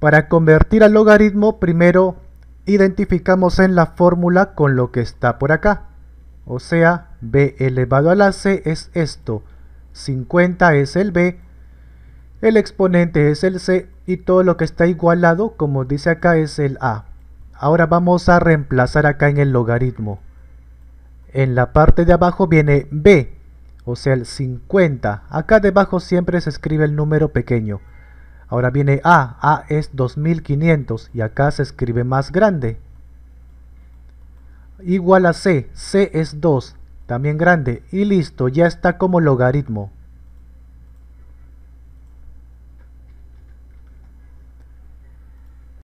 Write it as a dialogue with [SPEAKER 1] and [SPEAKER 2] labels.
[SPEAKER 1] Para convertir al logaritmo, primero identificamos en la fórmula con lo que está por acá. O sea, b elevado a la c es esto, 50 es el b, el exponente es el c y todo lo que está igualado, como dice acá, es el a. Ahora vamos a reemplazar acá en el logaritmo. En la parte de abajo viene b, o sea el 50. Acá debajo siempre se escribe el número pequeño. Ahora viene A, ah, A ah, es 2500 y acá se escribe más grande. Igual a C, C es 2, también grande y listo, ya está como logaritmo.